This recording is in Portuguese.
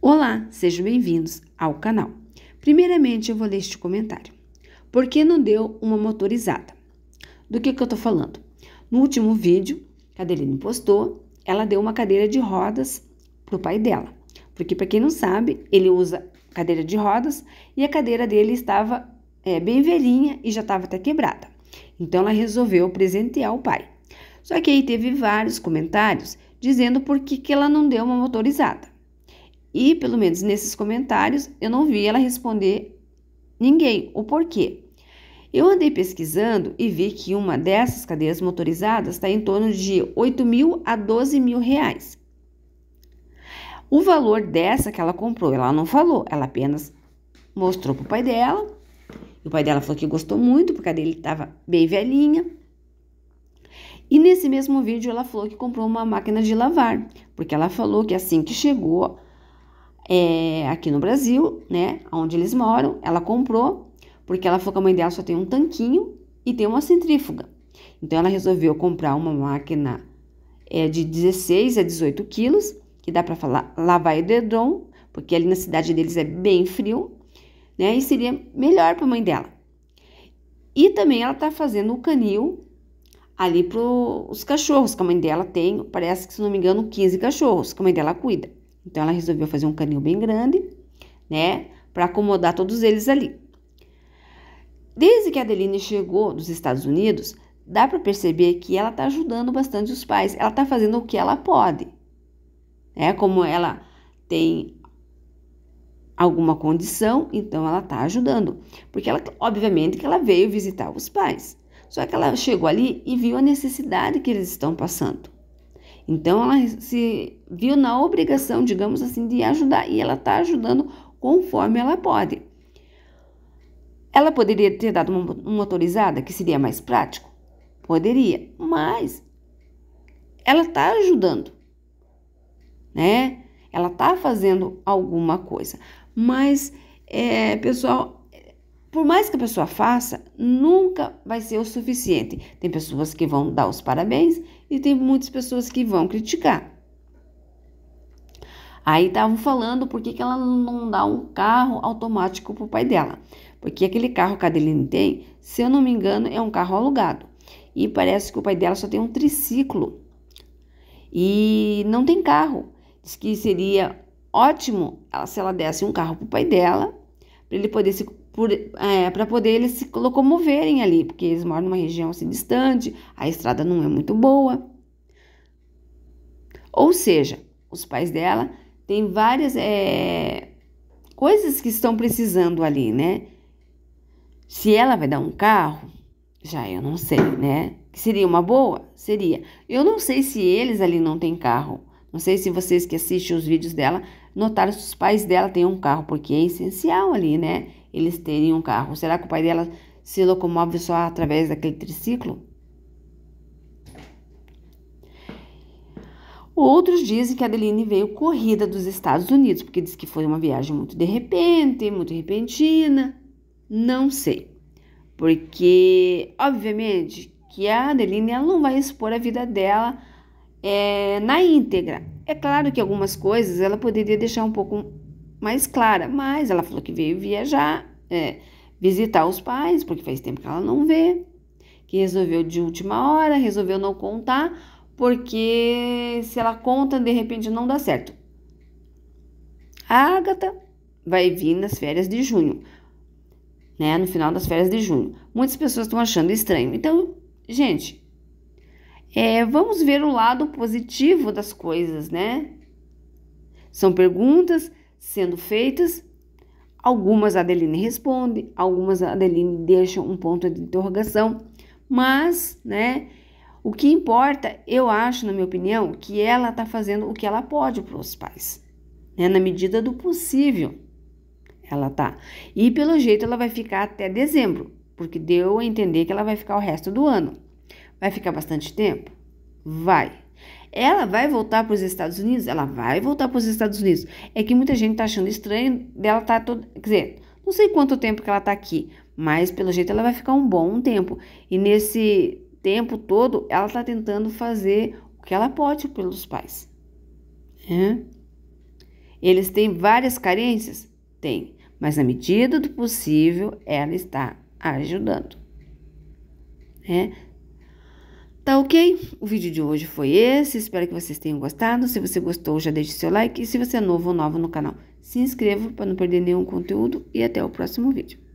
Olá, sejam bem-vindos ao canal. Primeiramente, eu vou ler este comentário. Por que não deu uma motorizada? Do que, que eu tô falando? No último vídeo que a Adeline postou, ela deu uma cadeira de rodas pro pai dela. Porque, para quem não sabe, ele usa cadeira de rodas e a cadeira dele estava é, bem velhinha e já estava até quebrada. Então, ela resolveu presentear o pai. Só que aí teve vários comentários dizendo por que, que ela não deu uma motorizada. E, pelo menos nesses comentários, eu não vi ela responder ninguém o porquê. Eu andei pesquisando e vi que uma dessas cadeiras motorizadas está em torno de 8 mil a 12 mil reais. O valor dessa que ela comprou, ela não falou, ela apenas mostrou para o pai dela. o pai dela falou que gostou muito, porque a dele estava bem velhinha. E nesse mesmo vídeo ela falou que comprou uma máquina de lavar, porque ela falou que assim que chegou é, aqui no Brasil, né, onde eles moram, ela comprou, porque ela falou que a mãe dela só tem um tanquinho e tem uma centrífuga. Então ela resolveu comprar uma máquina é, de 16 a 18 quilos, que dá para lavar edredom, porque ali na cidade deles é bem frio, né? E seria melhor para a mãe dela. E também ela tá fazendo o canil ali para os cachorros que a mãe dela tem, parece que se não me engano, 15 cachorros que a mãe dela cuida. Então, ela resolveu fazer um canil bem grande, né? Para acomodar todos eles ali. Desde que a Adeline chegou dos Estados Unidos, dá para perceber que ela está ajudando bastante os pais. Ela está fazendo o que ela pode. É como ela tem alguma condição, então ela está ajudando, porque ela obviamente que ela veio visitar os pais. Só que ela chegou ali e viu a necessidade que eles estão passando. Então ela se viu na obrigação, digamos assim, de ajudar e ela está ajudando conforme ela pode. Ela poderia ter dado uma motorizada, que seria mais prático? Poderia, mas ela está ajudando, né? Ela está fazendo alguma coisa. Mas, é, pessoal, por mais que a pessoa faça, nunca vai ser o suficiente. Tem pessoas que vão dar os parabéns e tem muitas pessoas que vão criticar. Aí estavam falando por que, que ela não dá um carro automático para o pai dela. Porque aquele carro que a Adeline tem, se eu não me engano, é um carro alugado. E parece que o pai dela só tem um triciclo. E não tem carro. Diz que seria ótimo se ela desse um carro para o pai dela, para ele poder se para é, poder eles se locomoverem ali, porque eles moram numa região assim distante, a estrada não é muito boa. Ou seja, os pais dela têm várias é, coisas que estão precisando ali, né? Se ela vai dar um carro, já eu não sei, né? Seria uma boa? Seria. Eu não sei se eles ali não têm carro. Não sei se vocês que assistem os vídeos dela notaram se os pais dela têm um carro, porque é essencial ali, né? eles terem um carro. Será que o pai dela se locomove só através daquele triciclo? Outros dizem que a Adeline veio corrida dos Estados Unidos, porque diz que foi uma viagem muito de repente, muito repentina. Não sei. Porque, obviamente, que a Adeline ela não vai expor a vida dela é, na íntegra. É claro que algumas coisas ela poderia deixar um pouco mais clara, mas ela falou que veio viajar, é, visitar os pais, porque faz tempo que ela não vê, que resolveu de última hora, resolveu não contar, porque se ela conta, de repente não dá certo. A Agatha vai vir nas férias de junho, né? No final das férias de junho. Muitas pessoas estão achando estranho. Então, gente, é, vamos ver o lado positivo das coisas, né? São perguntas sendo feitas. Algumas a Adeline responde, algumas a Adeline deixa um ponto de interrogação, mas, né, o que importa, eu acho, na minha opinião, que ela está fazendo o que ela pode para os pais, né, na medida do possível. Ela tá. E pelo jeito ela vai ficar até dezembro, porque deu a entender que ela vai ficar o resto do ano. Vai ficar bastante tempo? Vai. Ela vai voltar para os Estados Unidos? Ela vai voltar para os Estados Unidos. É que muita gente está achando estranho dela estar tá toda. Quer dizer, não sei quanto tempo que ela está aqui, mas pelo jeito ela vai ficar um bom tempo. E nesse tempo todo, ela está tentando fazer o que ela pode pelos pais. É. Eles têm várias carências? Tem, mas na medida do possível, ela está ajudando. É. Tá ok? O vídeo de hoje foi esse, espero que vocês tenham gostado. Se você gostou, já deixe seu like. E se você é novo ou nova no canal, se inscreva para não perder nenhum conteúdo. E até o próximo vídeo.